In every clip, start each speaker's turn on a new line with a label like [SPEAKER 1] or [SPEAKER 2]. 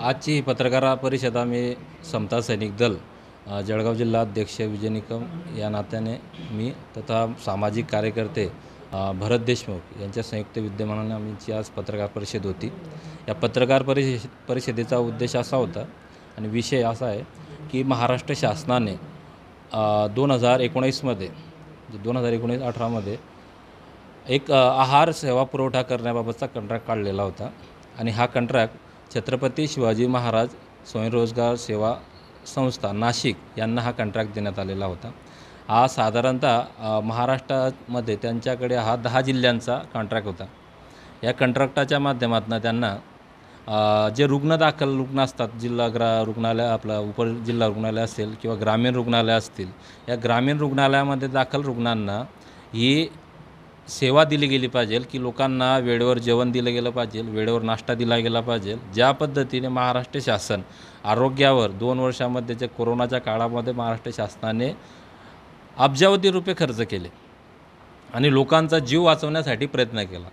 [SPEAKER 1] आजची पत्रकार परिषद आम्ही समता सैनिक दल जळगाव जिल्हा अध्यक्ष विजय निकम या नात्याने मी तथा सामाजिक कार्यकर्ते भरत देशमुख यांच्या संयुक्त विद्यमानाने आमची आज पत्रकार परिषद होती या पत्रकार परिषद परिषदेचा उद्देश असा होता आणि विषय असा आहे की महाराष्ट्र शासनाने दोन हजार एकोणीसमध्ये दोन हजार एकोणीस अठरामध्ये म्हणजे एक आहार सेवा पुरवठा करण्याबाबतचा कंट्रॅक्ट काढलेला होता आणि हा कंट्रॅक्ट छत्रपती शिवाजी महाराज स्वयंरोजगार सेवा संस्था नाशिक यांना हा कॉन्ट्रॅक्ट देण्यात आलेला होता आज साधारणतः महाराष्ट्रामध्ये त्यांच्याकडे हा दहा जिल्ह्यांचा कॉन्ट्रॅक्ट होता या कॉन्ट्रॅक्टाच्या माध्यमातून त्यांना जे रुग्ण दाखल रुग्ण असतात जिल्हा ग्रा रुग्णालय आपलं उपजिल्हा रुग्णालय असेल किंवा ग्रामीण रुग्णालय असतील या ग्रामीण रुग्णालयामध्ये दाखल रुग्णांना ही सेवा दिली गेली पाहिजे की लोकांना वेळेवर जेवण दिलं गेलं पाहिजे वेळेवर नाश्ता दिला गेला पाहिजे ज्या पद्धतीने महाराष्ट्र शासन आरोग्यावर दोन वर्षामध्ये जे कोरोनाच्या काळामध्ये महाराष्ट्र शासनाने अब्जावधी रुपये खर्च केले आणि लोकांचा जीव वाचवण्यासाठी प्रयत्न केला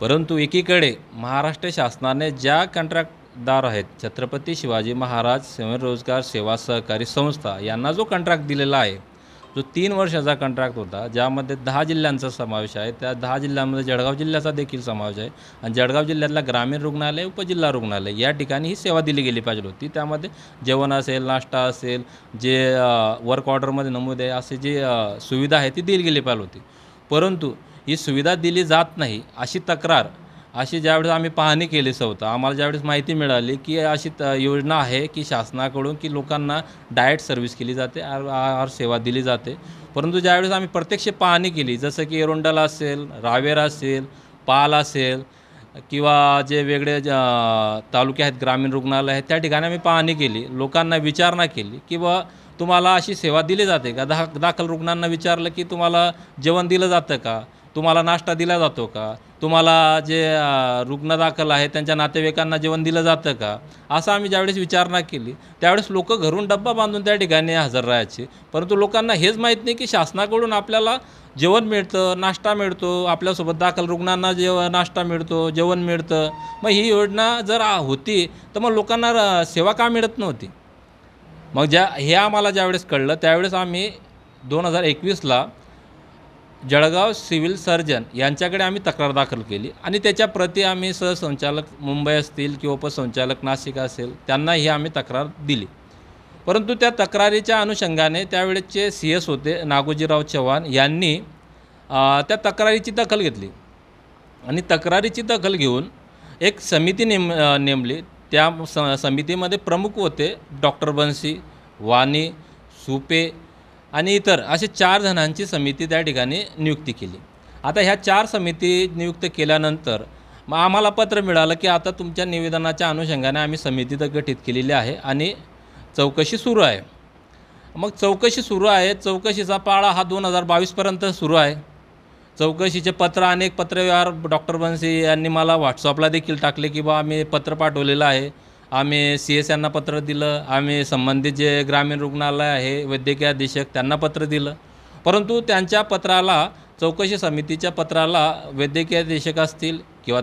[SPEAKER 1] परंतु एकीकडे महाराष्ट्र शासनाने ज्या कंट्रॅक्टदार आहेत छत्रपती शिवाजी महाराज स्वयंरोजगार सेवा सहकारी संस्था यांना जो कंट्रॅक्ट दिलेला आहे जो तीन वर्षाचा कंट्रॅक्ट होता ज्यामध्ये दहा जिल्ह्यांचा समावेश आहे त्या दहा जिल्ह्यांमध्ये जळगाव जिल्ह्याचा देखील समावेश आहे आणि जळगाव जिल्ह्यातला ग्रामीण रुग्णालय उपजिल्हा रुग्णालय या ठिकाणी ही सेवा दिली गेली पाहिजे होती त्यामध्ये जेवण असेल नाश्ता असेल जे वर्क ऑर्डरमध्ये नमूद आहे असे जे सुविधा आहे ती दिली गेली पाहिजे होती परंतु ही सुविधा दिली जात नाही अशी तक्रार अशी ज्यावेळेस आम्ही पाहणी केली स्वतः आम्हाला ज्यावेळेस माहिती मिळाली की अशी त योजना आहे की शासनाकडून की लोकांना डायट सर्व्हिस केली जाते आर सेवा दिली जाते परंतु ज्यावेळेस आम्ही प्रत्यक्ष पाहणी केली जसं की एरोंडल असेल रावेर असेल पाल असेल किंवा जे वेगळे तालुके आहेत ग्रामीण रुग्णालय आहेत त्या ठिकाणी आम्ही पाहणी केली लोकांना विचारणा केली किंवा तुम्हाला अशी सेवा दिली जाते का दा दाखल रुग्णांना विचारलं की तुम्हाला जेवण दिलं जातं का तुम्हाला नाश्ता दिला जातो का तुम्हाला जे रुग्ण दाखल आहे त्यांच्या नातेवाईकांना जेवण दिलं जातं का असं आम्ही ज्यावेळेस विचारणा केली त्यावेळेस लोक घरून डब्बा बांधून त्या ठिकाणी हजर राहायचे परंतु लोकांना हेच माहीत नाही की शासनाकडून आपल्याला जेवण मिळतं नाश्ता मिळतो आपल्यासोबत दाखल रुग्णांना जेव नाश्ता मिळतो जेवण मिळतं मग ही योजना जर होती तर मग लोकांना सेवा का मिळत नव्हती मग ज्या हे आम्हाला ज्यावेळेस कळलं त्यावेळेस आम्ही दोन हजार एकवीसला जळगाव सिव्हिल सर्जन यांच्याकडे आम्ही तक्रार दाखल केली आणि त्याच्या प्रति आम्ही सहसंचालक मुंबई असतील किंवा उपसंचालक नाशिक असेल त्यांना ही आम्ही तक्रार दिली परंतु त्या तक्रारीच्या अनुषंगाने त्यावेळेचे सी एस होते नागोजीराव चव्हाण यांनी त्या तक्रारीची दखल घेतली आणि तक्रारीची दखल घेऊन एक समिती नेम नेमली त्या स समितीमध्ये प्रमुख होते डॉक्टर बन्सी वानी सुपे आणि इतर असे चार जणांची समिती त्या ठिकाणी नियुक्ती केली आता ह्या चार समिती नियुक्त केल्यानंतर मग आम्हाला पत्र मिळालं की आता तुमच्या निवेदनाच्या अनुषंगाने आम्ही समिती तर गठीत केलेली आहे आणि चौकशी सुरू आहे मग चौकशी सुरू आहे चौकशीचा पाळा हा दोन हजार बावीसपर्यंत सुरू आहे चौकशीचे पत्र अनेक पत्रव्यवहार डॉक्टर बनसी यांनी मला व्हॉट्सअपला देखील टाकले की बा आम्ही पत्र पाठवलेलं आहे आम्ही सी एस यांना पत्र दिलं आम्ही संबंधित जे ग्रामीण रुग्णालय आहे वैद्यकीय अधीक्षक त्यांना पत्र दिलं परंतु त्यांच्या पत्राला चौकशी समितीच्या पत्राला वैद्यकीय अधीक्षक असतील किंवा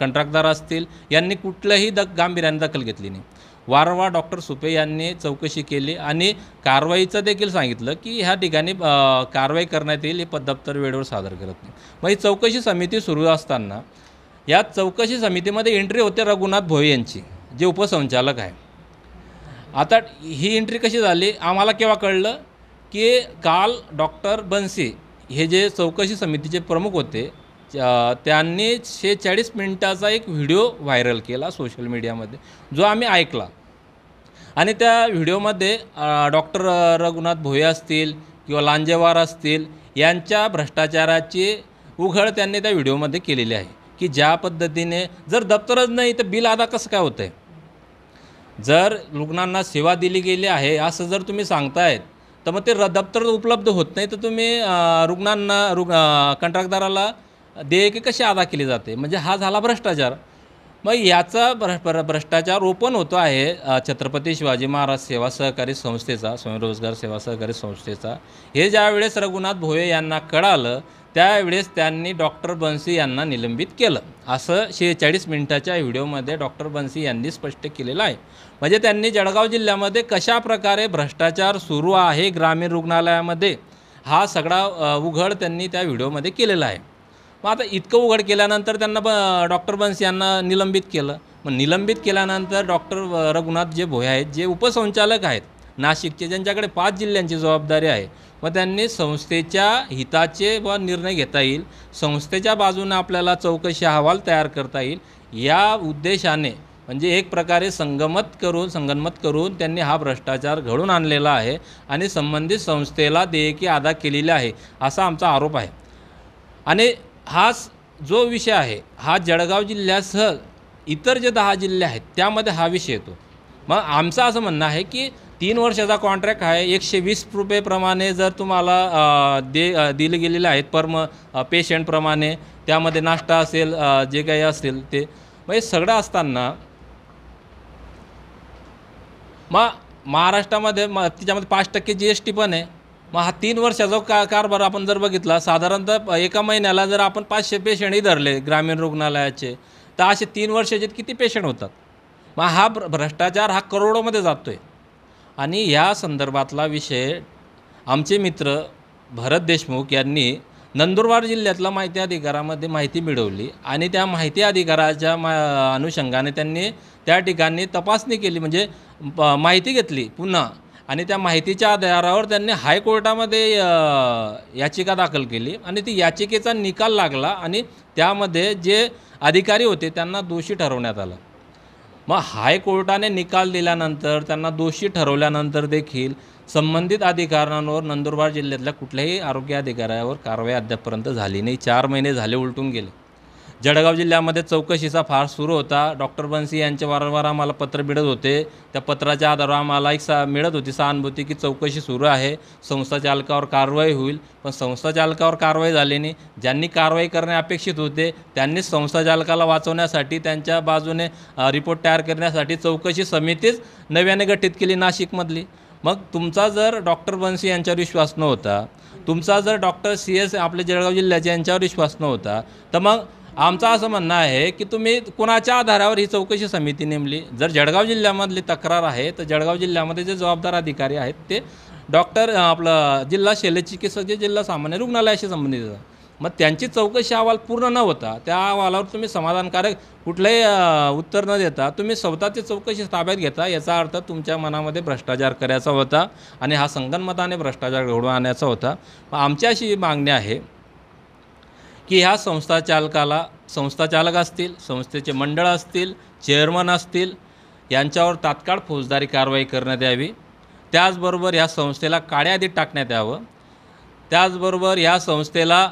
[SPEAKER 1] कंत्राटदार असतील यांनी कुठल्याही द गांभीर्याने दखल घेतली नाही वारंवार डॉक्टर सुपे यांनी चौकशी केली आणि कारवाईचं देखील सांगितलं की ह्या ठिकाणी कारवाई करण्यात येईल हे पद तर वेळेवर सादर करत नाही मग ही चौकशी समिती सुरू असताना या चौकशी समितीमध्ये एंट्री होते रघुनाथ भोई यांची जे उपसंचालक आहे आता ही एंट्री कशी झाली आम्हाला केव्हा कळलं की काल डॉक्टर बन्सी हे जे चौकशी समितीचे प्रमुख होते त्यांनी शेहेचाळीस मिनिटाचा एक व्हिडिओ व्हायरल केला सोशल मीडियामध्ये जो आम्ही ऐकला आणि त्या व्हिडिओमध्ये डॉक्टर रघुनाथ भोये असतील किंवा लांजेवार असतील यांच्या भ्रष्टाचाराची उघड त्यांनी त्या व्हिडिओमध्ये केलेली आहे की ज्या पद्धतीने जर दप्तरच नाही तर बिल आता कसं काय होतं आहे जर रुग्णांना सेवा दिली गेली आहे असं जर तुम्ही सांगतायत तर मग ते दप्तर उपलब्ध होत नाही तर तुम्ही रुग्णांना रुग् कंत्राटदाराला देयके कशी अदा केली जाते म्हणजे हा झाला भ्रष्टाचार मग याचा भ्र भ्रष्टाचार ओपन होतो आहे छत्रपती शिवाजी महाराज सेवा सहकारी संस्थेचा स्वयंरोजगार सेवा सहकारी संस्थेचा हे ज्यावेळेस रघुनाथ भोये यांना कळालं त्यावेळेस त्यांनी डॉक्टर बन्सी यांना निलंबित केलं असं शेहेचाळीस मिनिटाच्या व्हिडिओमध्ये डॉक्टर बन्सी यांनी स्पष्ट केलेलं आहे म्हणजे त्यांनी जळगाव जिल्ह्यामध्ये कशा प्रकारे भ्रष्टाचार सुरू आहे ग्रामीण रुग्णालयामध्ये हा सगळा उघड त्यांनी त्या व्हिडिओमध्ये केलेला आहे मग आता इतकं उघड केल्यानंतर त्यांना ब डॉक्टर बन्सी यांना निलंबित केलं मग निलंबित केल्यानंतर डॉक्टर रघुनाथ जे भोय आहेत जे उपसंचालक आहेत नाशिकचे ज्यांच्याकडे पाच जिल्ह्यांची जबाबदारी आहे व त्यांनी संस्थेच्या हिताचे व निर्णय घेता येईल संस्थेच्या बाजूने आपल्याला चौकशी अहवाल तयार करता येईल या उद्देशाने म्हणजे एक प्रकारे संगमत करून संगनमत करून त्यांनी हा भ्रष्टाचार घडून आणलेला आहे आणि संबंधित संस्थेला देयकी अदा केलेली आहे असा आमचा आरोप आहे आणि हा जो विषय आहे हा जळगाव जिल्ह्यासह इतर जे दहा जिल्हे आहेत त्यामध्ये हा विषय येतो मग आमचं असं म्हणणं आहे की तीन वर्षाचा कॉन्ट्रॅक्ट आहे एकशे वीस रुपयेप्रमाणे जर तुम्हाला दे दिले गेलेले आहेत पर म पेशंटप्रमाणे त्यामध्ये नाश्ता असेल जे काही असेल ते म्हणजे सगळं असताना मग महाराष्ट्रामध्ये मा त्याच्यामध्ये पाच टक्के जी एस टी पण आहे मग हा तीन वर्षाचा का कारभार आपण जर बघितला साधारणतः एका महिन्याला जर आपण पाचशे पेशंटही धरले ग्रामीण रुग्णालयाचे तर असे तीन वर्षाचे किती पेशंट होतात मग हा भ्रष्टाचार हा करोडोमध्ये जातो आहे आणि ह्या संदर्भातला विषय आमचे मित्र भरत देशमुख यांनी नंदुरबार जिल्ह्यातल्या माहिती अधिकारामध्ये माहिती मिळवली आणि त्या माहिती अधिकाराच्या मा अनुषंगाने त्यांनी त्या ठिकाणी तपासणी केली म्हणजे माहिती घेतली पुन्हा आणि त्या माहितीच्या आधारावर त्यांनी हायकोर्टामध्ये याचिका दाखल केली आणि ती याचिकेचा निकाल लागला आणि त्यामध्ये जे अधिकारी होते त्यांना दोषी ठरवण्यात आलं मग हायकोर्टाने निकाल दिल्यानंतर त्यांना दोषी ठरवल्यानंतर देखील संबंधित अधिकाऱ्यांवर नंदुरबार जिल्ह्यातल्या कुठल्याही आरोग्य अधिकाऱ्यावर कारवाई अद्यापपर्यंत झाली नाही चार महिने झाले उलटून गेले जळगाव जिल्ह्यामध्ये चौकशीचा फार सुरू होता डॉक्टर बंसी यांचे वारंवार आम्हाला पत्र मिळत होते त्या पत्राच्या आधारावर आम्हाला एक सा मिळत होती सहानुभूती की चौकशी सुरू आहे संस्था चालकावर कारवाई होईल पण संस्था चालकावर कारवाई झाली नाही ज्यांनी कारवाई करणे अपेक्षित होते त्यांनीच संस्था चालकाला वाचवण्यासाठी त्यांच्या बाजूने रिपोर्ट तयार करण्यासाठी चौकशी समितीच नव्याने गठीत केली नाशिकमधली मग तुमचा जर डॉक्टर बंसी यांच्यावर विश्वास नव्हता तुमचा जर डॉक्टर सी एस आपले जळगाव जिल्ह्याचे यांच्यावर विश्वास नव्हता तर मग आमचं असं म्हणणं आहे की तुम्ही कुणाच्या आधारावर ही चौकशी समिती नेमली जर जळगाव जिल्ह्यामधली तक्रार आहे तर जळगाव जिल्ह्यामध्ये जे जबाबदार अधिकारी आहेत ते डॉक्टर आपलं जिल्हा शल्यचिकित्सक जे जिल्हा सामान्य रुग्णालयाशी संबंधित मग त्यांची चौकशी अहवाल पूर्ण न होता त्या अहवालावर तुम्ही समाधानकारक कुठलंही उत्तर न देता तुम्ही स्वतःची चौकशी ताब्यात घेता याचा अर्थ तुमच्या मनामध्ये भ्रष्टाचार करायचा होता आणि हा संगनमताने भ्रष्टाचार घडवून आणायचा होता आमची अशी मागणी आहे की ह्या संस्थाचालकाला संस्थाचालक असतील संस्थेचे मंडळ असतील चेअरमन असतील यांच्यावर तात्काळ फौजदारी कारवाई करण्यात यावी त्याचबरोबर या संस्थेला काळ्या टाकण्यात यावं त्याचबरोबर या संस्थेला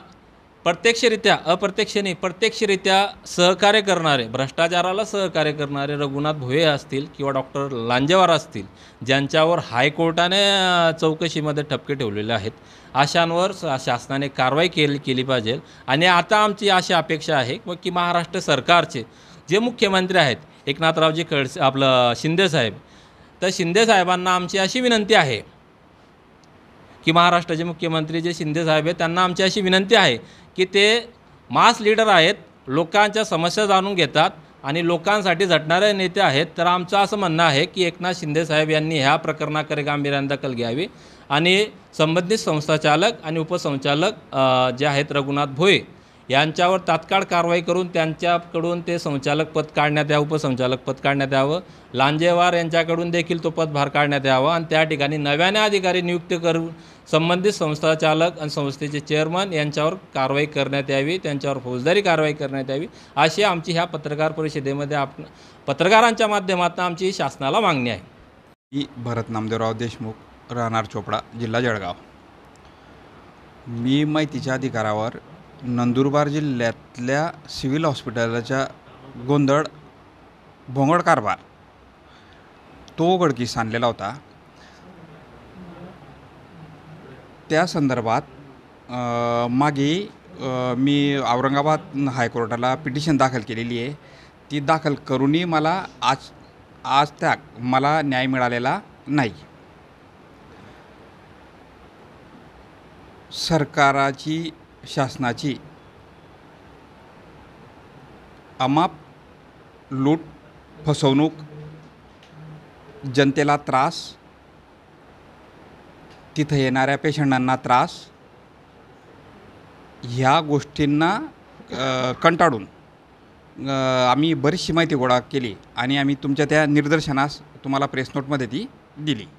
[SPEAKER 1] प्रत्यक्षरित्या अप्रत्यक्षने प्रत्यक्षरित्या सहकार्य करणारे भ्रष्टाचाराला सहकार्य करणारे रघुनाथ भोये असतील किंवा डॉक्टर लांजेवार असतील ज्यांच्यावर हायकोर्टाने चौकशीमध्ये ठपके ठेवलेले आहेत अशांवर शासनाने कारवाई केली केली पाहिजे आणि आता आमची अशी अपेक्षा आहे की महाराष्ट्र सरकारचे जे मुख्यमंत्री आहेत एकनाथरावजी खडसे आपलं शिंदेसाहेब तर शिंदेसाहेबांना आमची अशी विनंती आहे की महाराष्ट्राचे मुख्यमंत्री जे शिंदे साहेब आहेत त्यांना आमची अशी विनंती आहे की ते मास लीडर आहेत लोकांच्या समस्या जाणून घेतात आणि लोकांसाठी झटणारे नेते आहेत तर आमचं असं म्हणणं आहे की एकनाथ शिंदे साहेब यांनी ह्या प्रकरणाकडे गांभीर्याने दखल घ्यावी आणि संबंधित संस्थाचालक आणि उपसंचालक जे आहेत रघुनाथ भोई यांच्यावर तात्काळ कारवाई करून त्यांच्याकडून ते संचालक पद काढण्यात यावं उपसंचालक पद काढण्यात यावं लांजेवार यांच्याकडून देखील तो पदभार काढण्यात यावा आणि त्या ठिकाणी नव्याने अधिकारी नियुक्त करून संबंधित संस्थाचालक आणि संस्थेचे चेअरमन यांच्यावर कारवाई करण्यात यावी त्यांच्यावर फौजदारी कारवाई करण्यात यावी अशी आमची ह्या पत्रकार परिषदेमध्ये आप पत्रकारांच्या
[SPEAKER 2] माध्यमातून आमची शासनाला मागणी आहे मी भरत नामदेवराव देशमुख राहणार चोपडा जिल्हा जळगाव मी माहितीच्या अधिकारावर नंदुरबार जिल्ह्यातल्या सिव्हिल हॉस्पिटलच्या गोंधळ भोंगड कारभार तो उघडकीस आणलेला होता त्या संदर्भात मागे मी औरंगाबाद हायकोर्टाला पिटिशन दाखल केलेली आहे ती दाखल करूनही मला आज आज त्याग मला न्याय मिळालेला नाही सरकाराची शासनाची अमाप लूट फसवणूक जनतेला त्रास तिथं येणाऱ्या पेशंटांना त्रास ह्या गोष्टींना कंटाळून आम्ही बरीचशी माहिती गोळा केली आणि आम्ही तुमच्या त्या निदर्शनास तुम्हाला प्रेस नोटमध्ये ती दिली